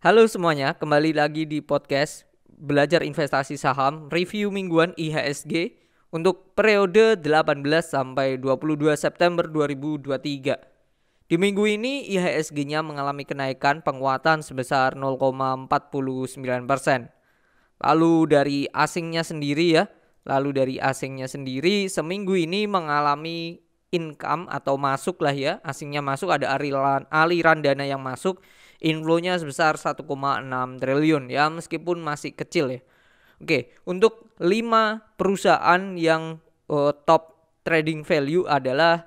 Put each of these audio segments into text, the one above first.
Halo semuanya, kembali lagi di podcast Belajar Investasi Saham Review Mingguan IHSG untuk periode 18 sampai 22 September 2023. Di minggu ini IHSG-nya mengalami kenaikan penguatan sebesar 0,49 persen. Lalu dari asingnya sendiri ya, lalu dari asingnya sendiri seminggu ini mengalami income atau masuk lah ya asingnya masuk ada aliran aliran dana yang masuk inflownya sebesar 1,6 triliun ya meskipun masih kecil ya. Oke, untuk 5 perusahaan yang uh, top trading value adalah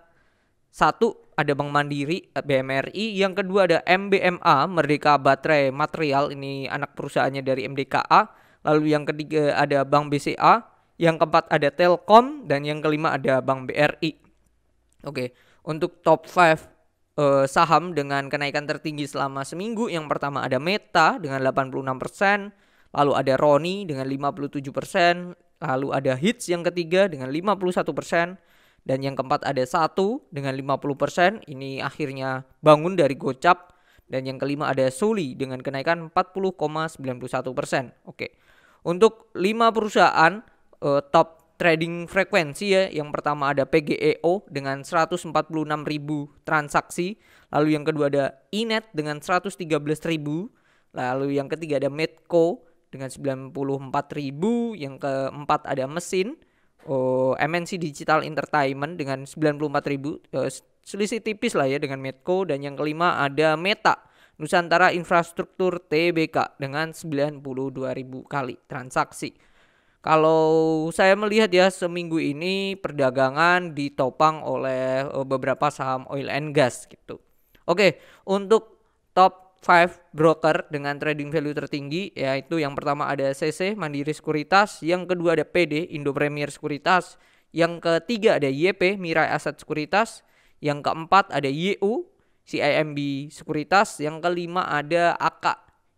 satu ada Bank Mandiri eh, BMRI, yang kedua ada MBMA Merdeka Baterai Material ini anak perusahaannya dari MDKA, lalu yang ketiga ada Bank BCA, yang keempat ada Telkom dan yang kelima ada Bank BRI. Oke, untuk top 5 uh, saham dengan kenaikan tertinggi selama seminggu. Yang pertama ada Meta dengan 86%, lalu ada Roni dengan 57%, lalu ada Hits yang ketiga dengan 51%, dan yang keempat ada satu dengan 50%. Ini akhirnya bangun dari Gocap. Dan yang kelima ada Suli dengan kenaikan 40,91%. Oke. Untuk lima perusahaan uh, top trading frekuensi ya. Yang pertama ada PGEO dengan 146.000 transaksi, lalu yang kedua ada Inet e dengan 113.000, lalu yang ketiga ada Medco dengan 94.000, yang keempat ada mesin oh, MNC Digital Entertainment dengan 94.000 eh, selisih tipis lah ya dengan Medco dan yang kelima ada Meta Nusantara Infrastruktur TBK dengan 92.000 kali transaksi. Kalau saya melihat ya seminggu ini perdagangan ditopang oleh eh, beberapa saham oil and gas gitu. Oke, untuk top 5 broker dengan trading value tertinggi yaitu yang pertama ada CC Mandiri Sekuritas, yang kedua ada PD Indo Premier Sekuritas, yang ketiga ada YP Mirai Aset Sekuritas, yang keempat ada YU CIMB Sekuritas, yang kelima ada AK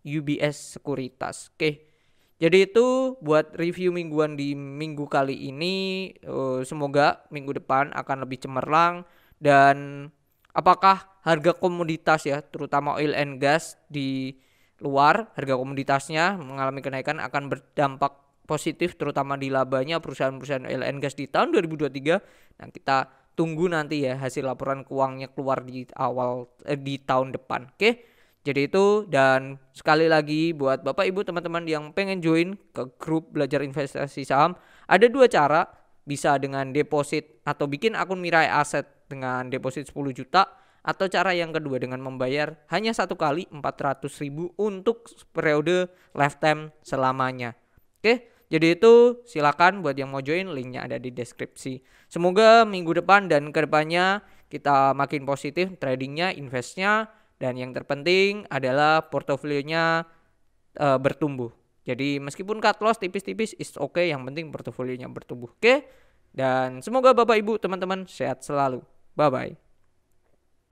UBS Sekuritas. Oke. Jadi itu buat review mingguan di minggu kali ini. Eh, semoga minggu depan akan lebih cemerlang dan apakah harga komoditas ya, terutama oil and gas di luar harga komoditasnya mengalami kenaikan akan berdampak positif terutama di labanya perusahaan-perusahaan oil and gas di tahun 2023. Nah, kita tunggu nanti ya hasil laporan keuangnya keluar di awal eh, di tahun depan. Oke. Okay? Jadi itu dan sekali lagi buat Bapak Ibu teman-teman yang pengen join ke grup belajar investasi saham, ada dua cara, bisa dengan deposit atau bikin akun Mirai Aset dengan deposit 10 juta atau cara yang kedua dengan membayar hanya satu kali 400 ribu untuk periode lifetime selamanya. Oke, jadi itu silakan buat yang mau join linknya ada di deskripsi. Semoga minggu depan dan kedepannya kita makin positif tradingnya, investnya, dan yang terpenting adalah portofolionya e, bertumbuh. Jadi meskipun cut loss tipis-tipis is oke, okay, yang penting portofolionya bertumbuh. Oke? Okay? Dan semoga Bapak Ibu, teman-teman sehat selalu. Bye bye.